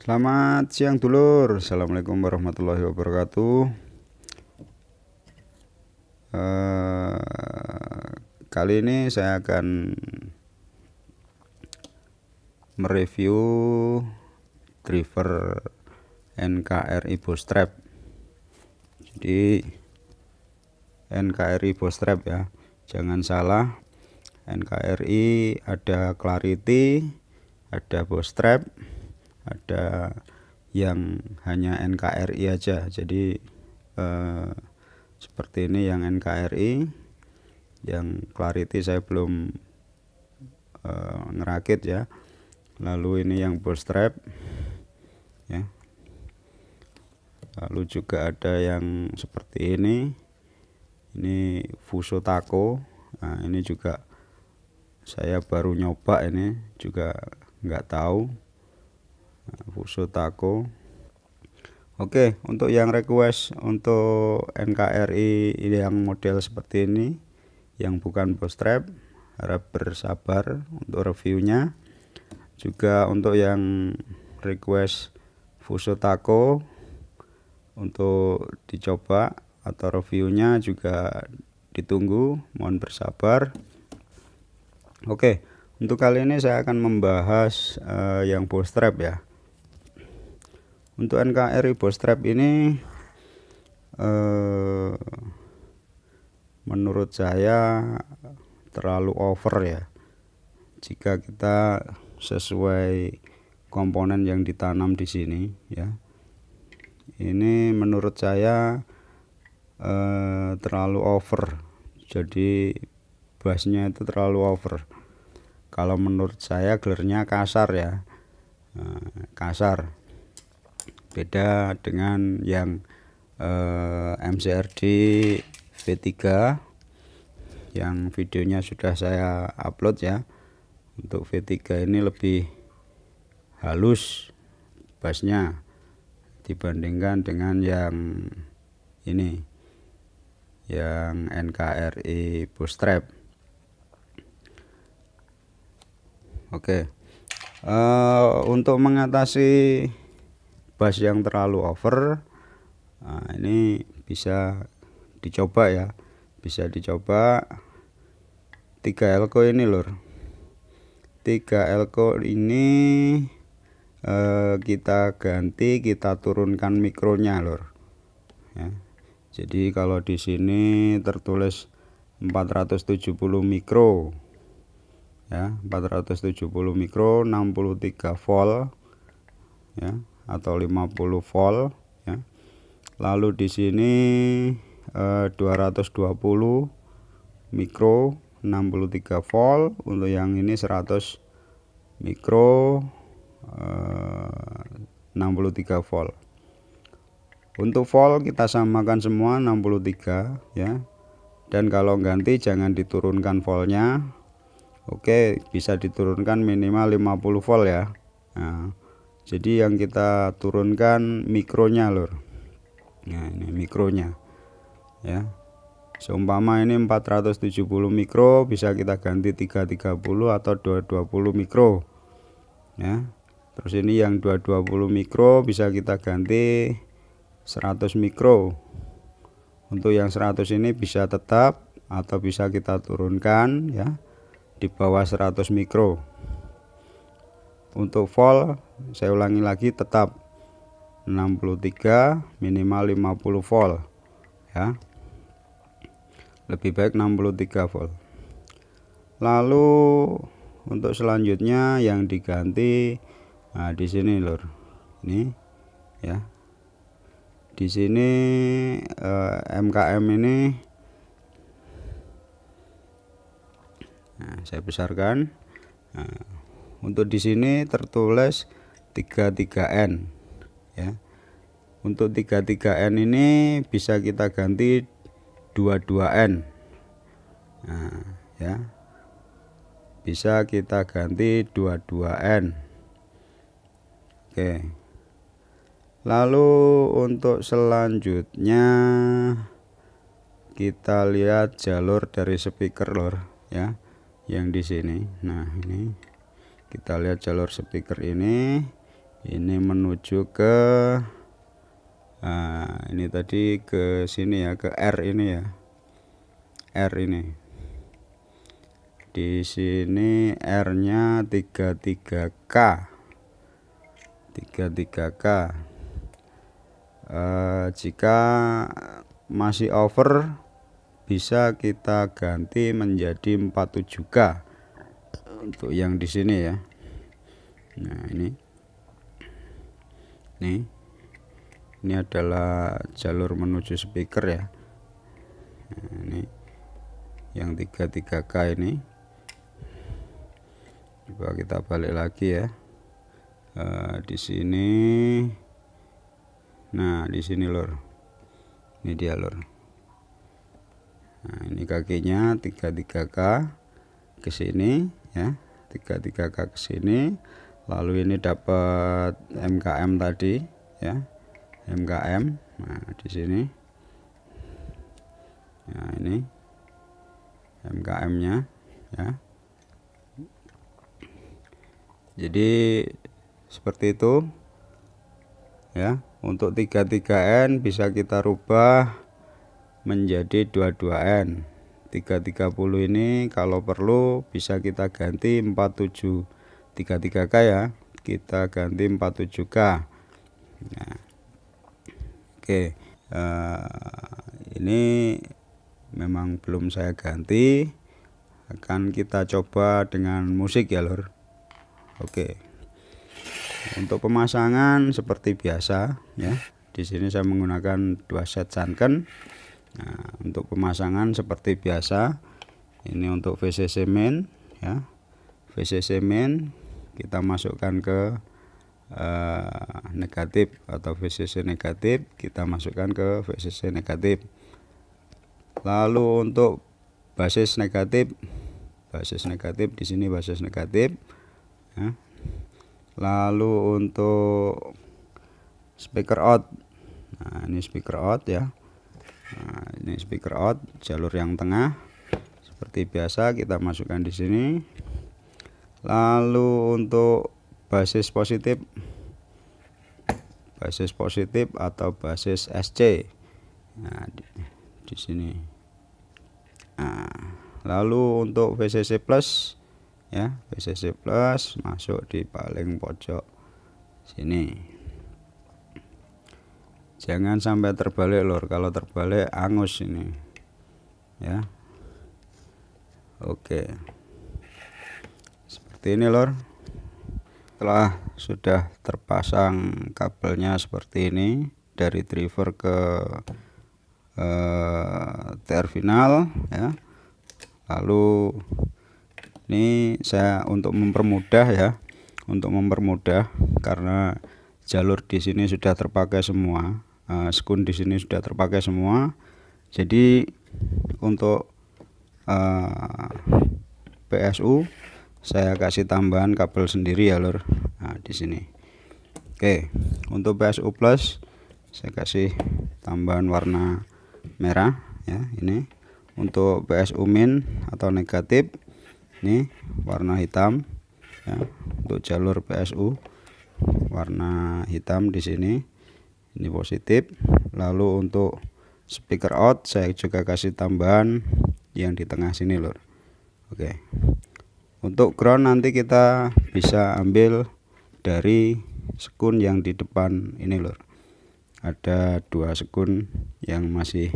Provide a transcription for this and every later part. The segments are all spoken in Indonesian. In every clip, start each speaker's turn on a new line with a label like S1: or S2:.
S1: Selamat siang dulur Assalamualaikum warahmatullahi wabarakatuh uh, Kali ini saya akan Mereview Driver NKRI Bootstrap Jadi NKRI Bootstrap ya Jangan salah NKRI ada Clarity Ada Bootstrap ada yang hanya NKRI aja jadi eh, seperti ini yang NKRI yang clarity saya belum eh, ngerakit ya lalu ini yang bootstrap ya lalu juga ada yang seperti ini ini fuso taco nah ini juga saya baru nyoba ini juga nggak tahu fuso tako Oke untuk yang request untuk NKRI yang model seperti ini yang bukan bootstrap harap bersabar untuk reviewnya juga untuk yang request fuso tako untuk dicoba atau reviewnya juga ditunggu mohon bersabar oke untuk kali ini saya akan membahas uh, yang bootstrap ya untuk NKRI bootstrap ini eh, menurut saya terlalu over ya jika kita sesuai komponen yang ditanam di sini ya ini menurut saya eh, terlalu over jadi bassnya itu terlalu over kalau menurut saya gelernya kasar ya eh, kasar beda dengan yang eh, MCRD V3 yang videonya sudah saya upload ya untuk V3 ini lebih halus bassnya dibandingkan dengan yang ini yang NKRI e bootstrap oke okay. uh, eh, untuk mengatasi bass yang terlalu over nah, ini bisa dicoba ya bisa dicoba 3 elko ini lur 3 elko ini eh, kita ganti kita turunkan mikronya lur ya. jadi kalau di sini tertulis 470 mikro ya 470 mikro 63 volt ya atau 50 volt ya. Lalu di sini eh, 220 mikro 63 volt untuk yang ini 100 mikro eh, 63 volt untuk volt kita samakan semua 63 ya dan kalau ganti jangan diturunkan voltnya oke bisa diturunkan minimal 50 volt ya nah, jadi yang kita turunkan mikronya lur nah ini mikronya ya seumpama ini 470 mikro bisa kita ganti 330 atau 220 mikro ya terus ini yang 220 mikro bisa kita ganti 100 mikro untuk yang 100 ini bisa tetap atau bisa kita turunkan ya di bawah 100 mikro untuk volt saya ulangi lagi tetap 63 minimal 50 volt ya lebih baik 63 volt lalu untuk selanjutnya yang diganti nah di sini lur ini ya di sini eh, MKM ini nah, saya besarkan nah, untuk di sini tertulis 33N ya. Untuk 33N ini bisa kita ganti 22N. Nah, ya. Bisa kita ganti 22N. Oke. Lalu untuk selanjutnya kita lihat jalur dari speaker lor ya yang di sini. Nah, ini kita lihat jalur speaker ini ini menuju ke nah, ini tadi ke sini ya ke R ini ya R ini di sini R nya 33K 33K uh, jika masih over bisa kita ganti menjadi 47K untuk yang di sini ya nah ini nih ini adalah jalur menuju speaker ya nah, ini yang 33k ini coba kita balik lagi ya uh, di sini nah di sini lor ini dia lor nah ini kakinya 33k ke sini ya tiga tiga k ke sini lalu ini dapat MKM tadi ya MKM nah di sini ya ini MKM nya ya jadi seperti itu ya untuk 33N bisa kita rubah menjadi 22N 330 ini kalau perlu bisa kita ganti 4733 k ya kita ganti 47K nah, oke okay. Eh, ini memang belum saya ganti akan kita coba dengan musik ya lor oke untuk pemasangan seperti biasa ya di sini saya menggunakan dua set sunken Nah, untuk pemasangan seperti biasa ini untuk VCC main ya. VCC main kita masukkan ke eh, negatif atau VCC negatif kita masukkan ke VCC negatif. Lalu untuk basis negatif basis negatif di sini basis negatif ya. Lalu untuk speaker out. Nah, ini speaker out ya nah, ini speaker out jalur yang tengah seperti biasa kita masukkan di sini lalu untuk basis positif basis positif atau basis SC nah di, di sini nah, lalu untuk VCC plus ya VCC plus masuk di paling pojok sini jangan sampai terbalik lor kalau terbalik angus ini ya oke seperti ini lor telah sudah terpasang kabelnya seperti ini dari driver ke eh, terminal ya lalu ini saya untuk mempermudah ya untuk mempermudah karena jalur di sini sudah terpakai semua Ah, sekun di sini sudah terpakai semua jadi untuk ah, PSU saya kasih tambahan kabel sendiri ya lor nah, di sini Oke untuk PSU plus saya kasih tambahan warna merah ya ini untuk PSU min atau negatif ini warna hitam ya, untuk jalur PSU warna hitam di sini ini positif lalu untuk speaker out saya juga kasih tambahan yang di tengah sini lur oke untuk ground nanti kita bisa ambil dari sekun yang di depan ini lur ada dua sekun yang masih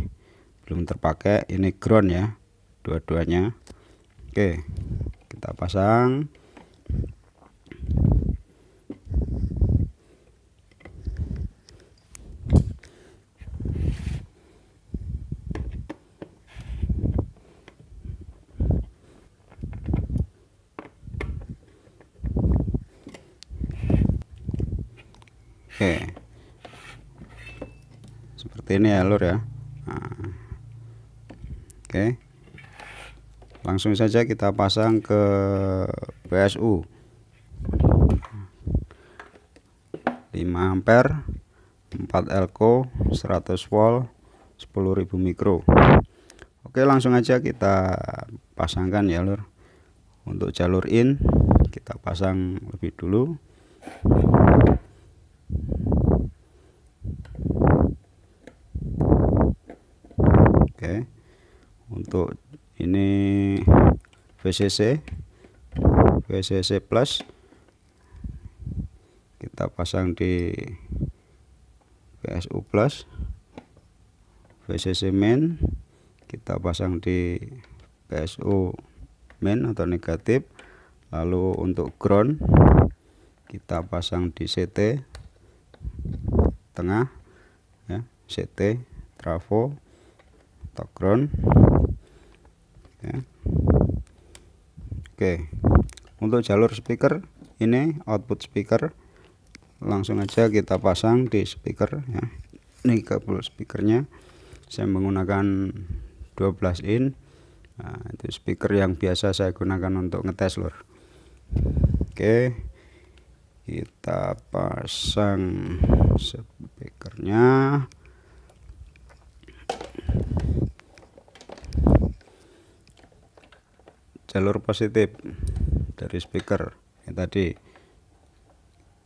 S1: belum terpakai ini ground ya dua-duanya oke kita pasang seperti ini ya lur ya nah. oke langsung saja kita pasang ke PSU 5 ampere 4 elko 100 volt 10.000 mikro oke langsung aja kita pasangkan ya lur untuk jalur in kita pasang lebih dulu untuk ini VCC VCC plus kita pasang di PSU plus VCC main kita pasang di PSU main atau negatif lalu untuk ground kita pasang di CT tengah ya CT trafo atau ground ya. oke untuk jalur speaker ini output speaker langsung aja kita pasang di speaker ya ini kabel speakernya saya menggunakan 12 in nah, itu speaker yang biasa saya gunakan untuk ngetes lor oke kita pasang speakernya jalur positif dari speaker yang tadi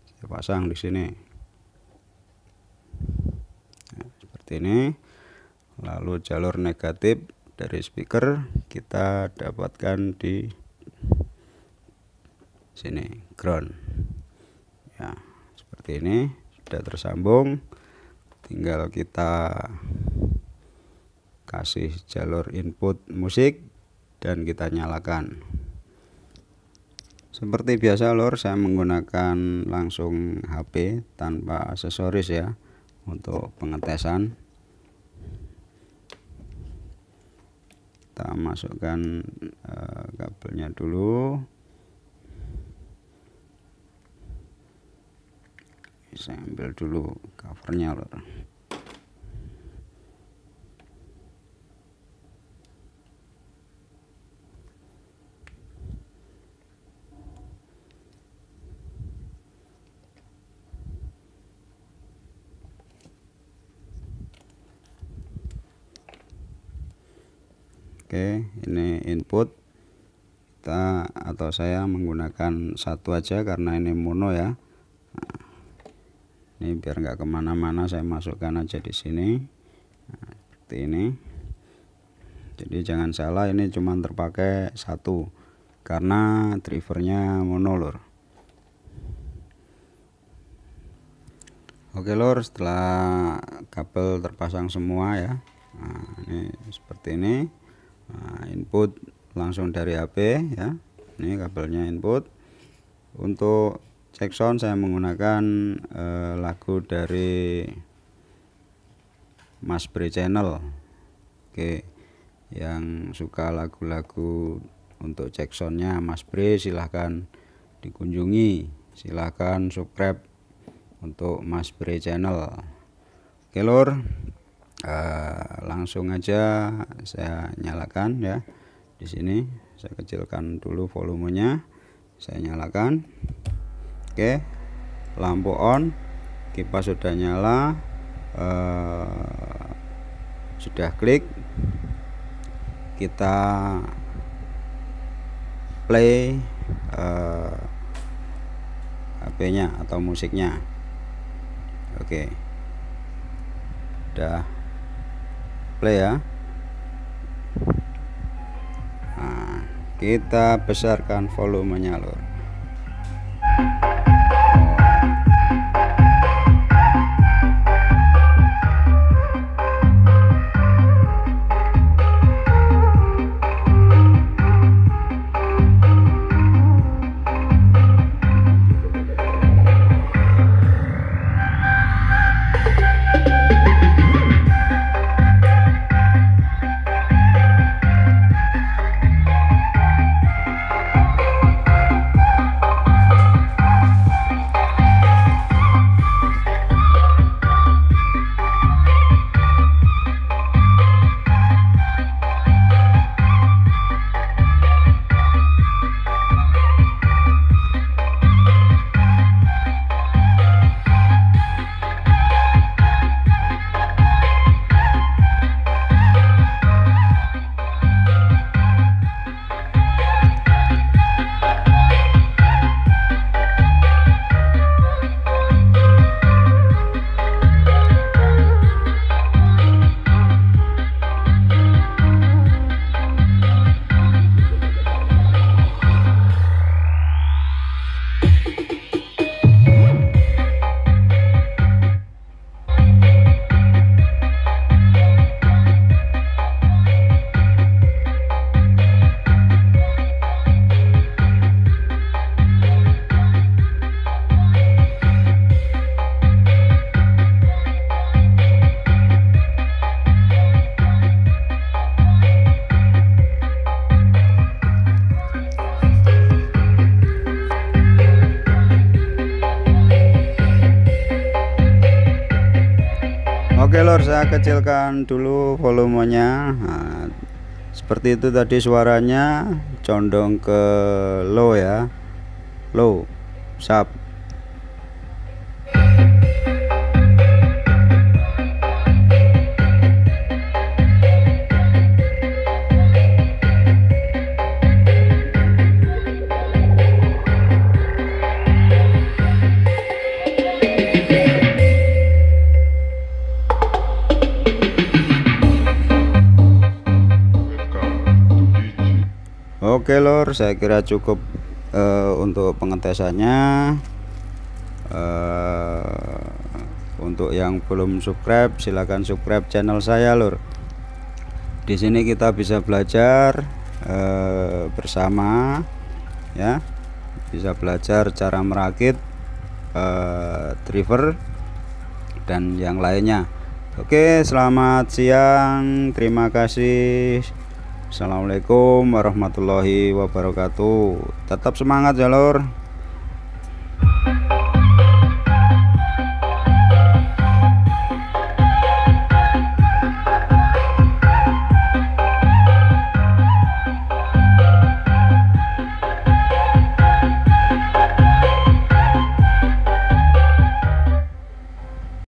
S1: saya pasang di sini ya, seperti ini lalu jalur negatif dari speaker kita dapatkan di sini ground ya seperti ini sudah tersambung tinggal kita kasih jalur input musik dan kita nyalakan seperti biasa lor saya menggunakan langsung HP tanpa aksesoris ya untuk pengetesan kita masukkan e, kabelnya dulu saya ambil dulu covernya lor kita atau saya menggunakan satu aja karena ini mono ya nah, ini biar nggak kemana-mana saya masukkan aja di sini nah, seperti ini jadi jangan salah ini cuma terpakai satu karena drivernya mono lor oke lor setelah kabel terpasang semua ya nah, ini seperti ini nah, input langsung dari HP ya ini kabelnya input untuk cek sound saya menggunakan eh, lagu dari Mas Bre Channel oke yang suka lagu-lagu untuk cek soundnya Mas Bre silahkan dikunjungi silahkan subscribe untuk Mas Bre Channel oke lor eh, langsung aja saya nyalakan ya di sini saya kecilkan dulu volumenya saya nyalakan oke lampu on kipas sudah nyala eh, sudah klik kita play eh, HP-nya atau musiknya oke udah play ya kita besarkan volume lur sabar saya kecilkan dulu volumenya nah, seperti itu tadi suaranya condong ke low ya low sub motor saya kira cukup uh, untuk pengetesannya uh, untuk yang belum subscribe silahkan subscribe channel saya lur di sini kita bisa belajar uh, bersama ya bisa belajar cara merakit uh, driver dan yang lainnya Oke selamat siang terima kasih Assalamualaikum warahmatullahi wabarakatuh. Tetap semangat jalur.